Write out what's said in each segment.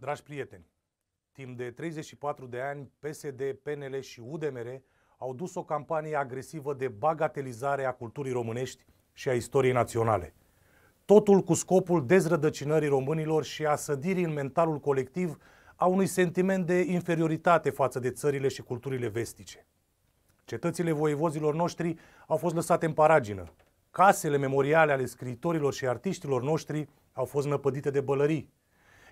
Dragi prieteni, timp de 34 de ani, PSD, PNL și UDMR au dus o campanie agresivă de bagatelizare a culturii românești și a istoriei naționale. Totul cu scopul dezrădăcinării românilor și a sădirii în mentalul colectiv a unui sentiment de inferioritate față de țările și culturile vestice. Cetățile voievozilor noștri au fost lăsate în paragină. Casele memoriale ale scriitorilor și artiștilor noștri au fost năpădite de bălării,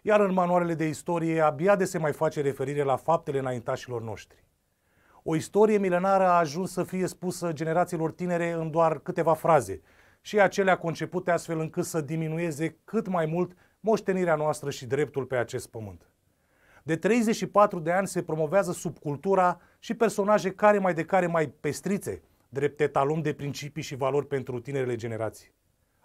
iar în manualele de istorie abia de se mai face referire la faptele înaintașilor noștri. O istorie milenară a ajuns să fie spusă generațiilor tinere în doar câteva fraze și acelea concepute astfel încât să diminueze cât mai mult moștenirea noastră și dreptul pe acest pământ. De 34 de ani se promovează subcultura și personaje care mai de care mai pestrițe, drept etalon de principii și valori pentru tinerele generații.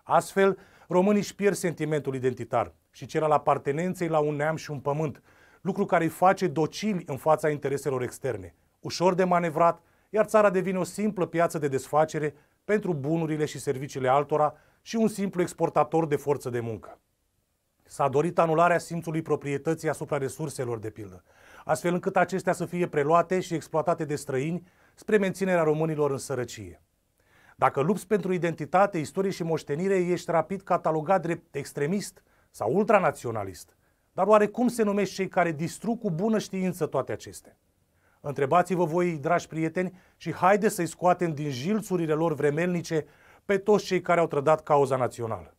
Astfel, românii își pierd sentimentul identitar și cel al apartenenței la un neam și un pământ, lucru care îi face docili în fața intereselor externe, ușor de manevrat, iar țara devine o simplă piață de desfacere pentru bunurile și serviciile altora și un simplu exportator de forță de muncă. S-a dorit anularea simțului proprietății asupra resurselor, de pildă, astfel încât acestea să fie preluate și exploatate de străini spre menținerea românilor în sărăcie. Dacă lupți pentru identitate, istorie și moștenire, ești rapid catalogat drept extremist sau ultranaționalist. Dar oare cum se numește cei care distrug cu bună știință toate acestea? Întrebați-vă voi, dragi prieteni, și haide să-i scoatem din jilțurile lor vremelnice pe toți cei care au trădat cauza națională.